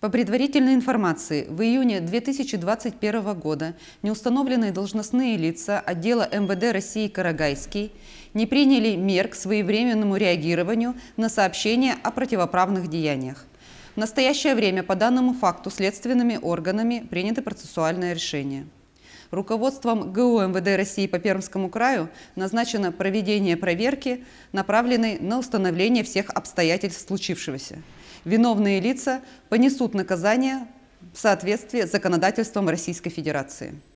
По предварительной информации, в июне 2021 года неустановленные должностные лица отдела МВД России «Карагайский» не приняли мер к своевременному реагированию на сообщения о противоправных деяниях. В настоящее время по данному факту следственными органами принято процессуальное решение руководством ГУ МВД России по Пермскому краю назначено проведение проверки, направленной на установление всех обстоятельств случившегося. Виновные лица понесут наказание в соответствии с законодательством Российской Федерации.